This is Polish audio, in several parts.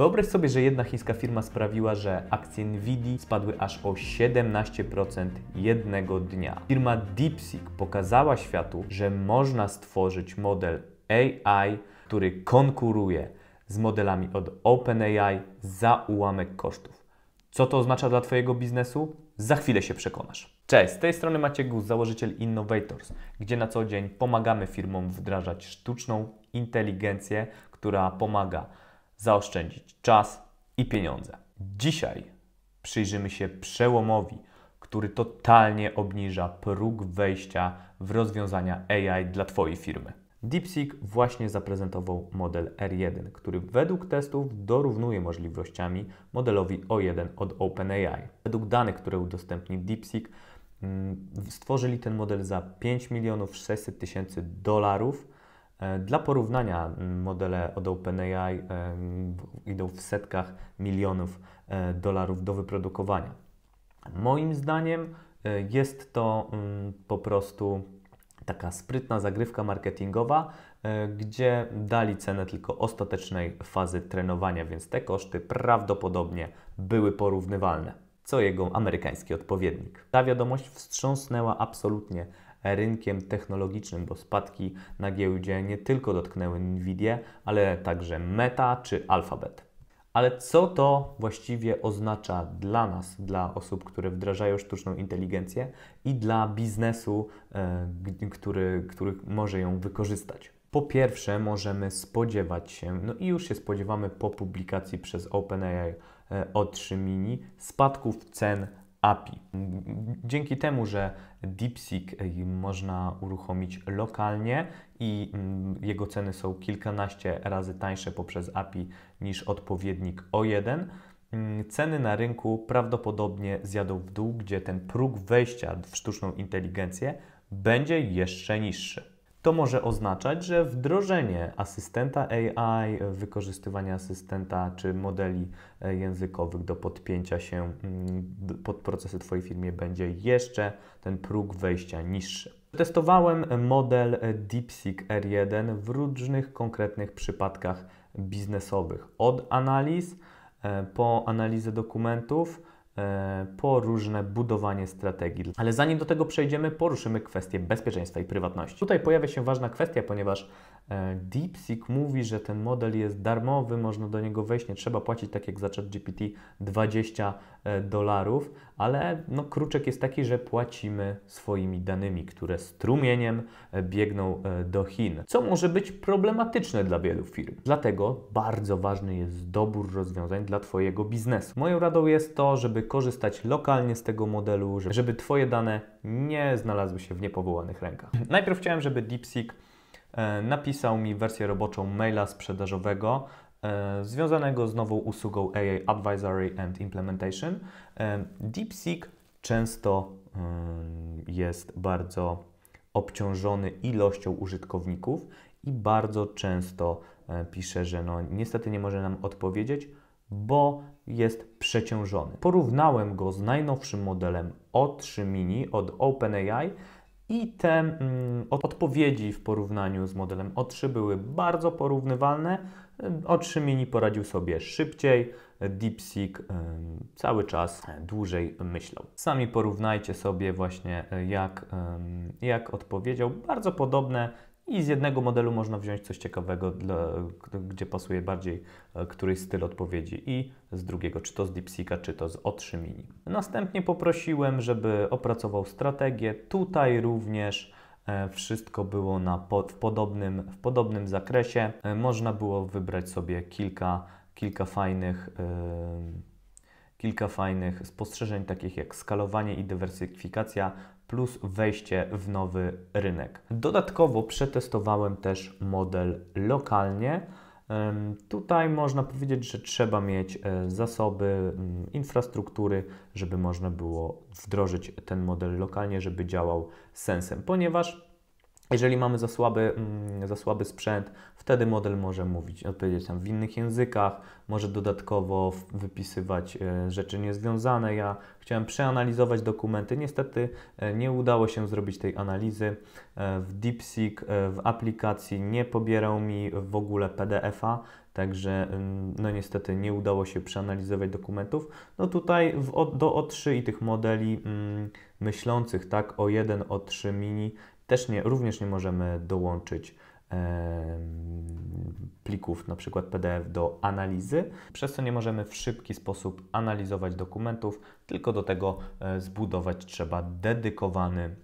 Wyobraź sobie, że jedna chińska firma sprawiła, że akcje Nvidia spadły aż o 17% jednego dnia. Firma DeepSeek pokazała światu, że można stworzyć model AI, który konkuruje z modelami od OpenAI za ułamek kosztów. Co to oznacza dla Twojego biznesu? Za chwilę się przekonasz. Cześć, z tej strony Maciek Gus, założyciel Innovators, gdzie na co dzień pomagamy firmom wdrażać sztuczną inteligencję, która pomaga zaoszczędzić czas i pieniądze. Dzisiaj przyjrzymy się przełomowi, który totalnie obniża próg wejścia w rozwiązania AI dla Twojej firmy. DeepSeek właśnie zaprezentował model R1, który według testów dorównuje możliwościami modelowi O1 od OpenAI. Według danych, które udostępnił DeepSeek, mm, stworzyli ten model za 5 milionów 600 tysięcy dolarów E, dla porównania mm, modele od OpenAI idą w setkach milionów e, dolarów do wyprodukowania. Moim zdaniem e, jest to mm, po prostu taka sprytna zagrywka marketingowa, gdzie dali cenę tylko ostatecznej fazy trenowania, więc te koszty prawdopodobnie były porównywalne, co jego amerykański odpowiednik. Ta wiadomość wstrząsnęła absolutnie rynkiem technologicznym, bo spadki na giełdzie nie tylko dotknęły Nvidia, ale także Meta czy Alphabet. Ale co to właściwie oznacza dla nas, dla osób, które wdrażają sztuczną inteligencję i dla biznesu, e, który, który może ją wykorzystać? Po pierwsze, możemy spodziewać się, no i już się spodziewamy po publikacji przez OpenAI e, o 3 mini, spadków cen API. Dzięki temu, że DeepSeek można uruchomić lokalnie i mm, jego ceny są kilkanaście razy tańsze poprzez API niż odpowiednik O1, mm, ceny na rynku prawdopodobnie zjadą w dół, gdzie ten próg wejścia w sztuczną inteligencję będzie jeszcze niższy. To może oznaczać, że wdrożenie asystenta AI, wykorzystywanie asystenta czy modeli e, językowych do podpięcia się mm, pod procesy Twojej firmie będzie jeszcze ten próg wejścia niższy. Testowałem model e, DeepSeek R1 w różnych konkretnych przypadkach biznesowych, od analiz e, po analizę dokumentów E, po różne budowanie strategii. Ale zanim do tego przejdziemy, poruszymy kwestię bezpieczeństwa i prywatności. Tutaj pojawia się ważna kwestia, ponieważ e, DeepSeek mówi, że ten model jest darmowy, można do niego wejść, nie trzeba płacić tak jak za ChatGPT 20 e, dolarów, ale no, kruczek jest taki, że płacimy swoimi danymi, które strumieniem biegną e, do Chin, co może być problematyczne dla wielu firm. Dlatego bardzo ważny jest dobór rozwiązań dla Twojego biznesu. Moją radą jest to, żeby korzystać lokalnie z tego modelu, żeby Twoje dane nie znalazły się w niepowołanych rękach. Najpierw chciałem, żeby DeepSeek e, napisał mi wersję roboczą maila sprzedażowego E, związanego z nową usługą AI Advisory and Implementation. E, DeepSeek często e, jest bardzo obciążony ilością użytkowników i bardzo często pisze, że no, niestety nie może nam odpowiedzieć, bo jest przeciążony. Porównałem go z najnowszym modelem O3 Mini od OpenAI i te mm, odpowiedzi w porównaniu z modelem O3 były bardzo porównywalne, Mini poradził sobie szybciej, DeepSeek cały czas dłużej myślał. Sami porównajcie sobie właśnie e, jak, jak odpowiedział. Bardzo podobne i z jednego modelu można wziąć coś ciekawego, dla, gdzie pasuje bardziej e, któryś styl odpowiedzi i z drugiego, czy to z DeepSeeka, czy to z Mini. Następnie poprosiłem, żeby opracował strategię. Tutaj również E, wszystko było na w, podobnym, w podobnym zakresie. E, można było wybrać sobie kilka, kilka fajnych. E, kilka fajnych spostrzeżeń, takich jak skalowanie i dywersyfikacja, plus wejście w nowy rynek. Dodatkowo przetestowałem też model lokalnie, Tutaj można powiedzieć, że trzeba mieć e, zasoby, infrastruktury, żeby można było wdrożyć ten model lokalnie, żeby działał sensem, ponieważ jeżeli mamy za słaby, mm, za słaby sprzęt, wtedy model może mówić, odpowiedzieć tam w innych językach, może dodatkowo wypisywać e, rzeczy niezwiązane. Ja chciałem przeanalizować dokumenty, niestety e, nie udało się zrobić tej analizy. E, w DeepSeek, w aplikacji nie pobierał mi w ogóle PDF-a, Także mm, no niestety nie udało się przeanalizować dokumentów. No tutaj w, do O3 i tych modeli mm, myślących tak o 1 O3 mini też nie, również nie możemy dołączyć plików, na przykład PDF do analizy, przez co nie możemy w szybki sposób analizować dokumentów, tylko do tego e, zbudować trzeba dedykowany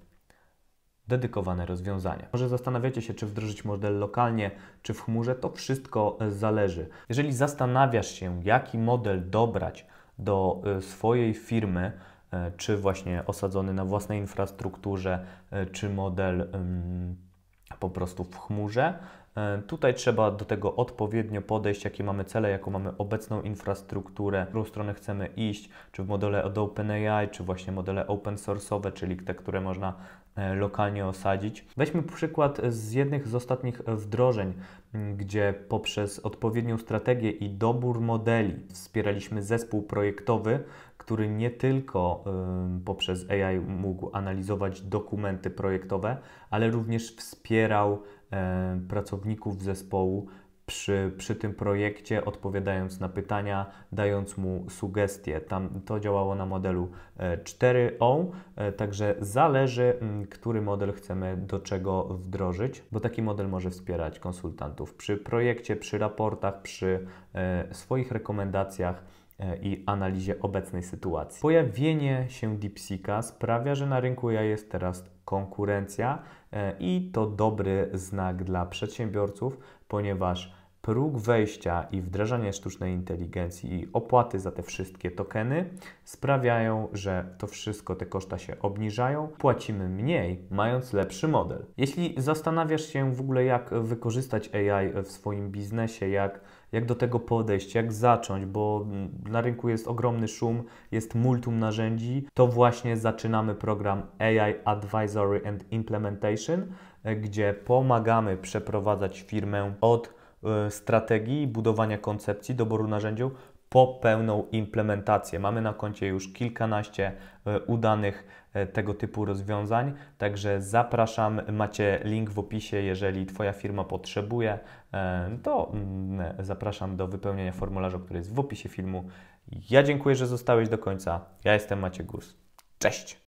dedykowane rozwiązania. Może zastanawiacie się, czy wdrożyć model lokalnie, czy w chmurze, to wszystko e, zależy. Jeżeli zastanawiasz się, jaki model dobrać do e, swojej firmy, E, czy właśnie osadzony na własnej infrastrukturze, e, czy model po prostu w chmurze. E, tutaj trzeba do tego odpowiednio podejść, jakie mamy cele, jaką mamy obecną infrastrukturę, w którą stronę chcemy iść, czy w modele od OpenAI, czy właśnie modele open source'owe, czyli te, które można lokalnie osadzić. Weźmy przykład z jednych z ostatnich wdrożeń, gdzie poprzez odpowiednią strategię i dobór modeli wspieraliśmy zespół projektowy który nie tylko poprzez AI mógł analizować dokumenty projektowe, ale również wspierał e, pracowników zespołu przy, przy tym projekcie, odpowiadając na pytania, dając mu sugestie. Tam to działało na modelu 4O, e, e, także zależy, który model chcemy do czego wdrożyć, bo taki model może wspierać konsultantów przy projekcie, przy raportach, przy swoich rekomendacjach E, i analizie obecnej sytuacji. Pojawienie się DeepSeeka sprawia, że na rynku ja jest teraz konkurencja e, i to dobry znak dla przedsiębiorców, ponieważ próg wejścia i wdrażanie sztucznej inteligencji i opłaty za te wszystkie tokeny sprawiają, że to wszystko, te koszta się obniżają, płacimy mniej, mając lepszy model. Jeśli zastanawiasz się w ogóle, jak wykorzystać AI w swoim biznesie, jak jak do tego podejść, jak zacząć, bo na rynku jest ogromny szum, jest multum narzędzi, to właśnie zaczynamy program AI Advisory and Implementation, e, gdzie pomagamy przeprowadzać firmę od E, strategii, budowania koncepcji, doboru narzędziów po pełną implementację. Mamy na koncie już kilkanaście e, udanych e, tego typu rozwiązań, także zapraszam, macie link w opisie, jeżeli Twoja firma potrzebuje, to mm, zapraszam do wypełnienia formularza, który jest w opisie filmu. Ja dziękuję, że zostałeś do końca. Ja jestem Maciek Gus. Cześć!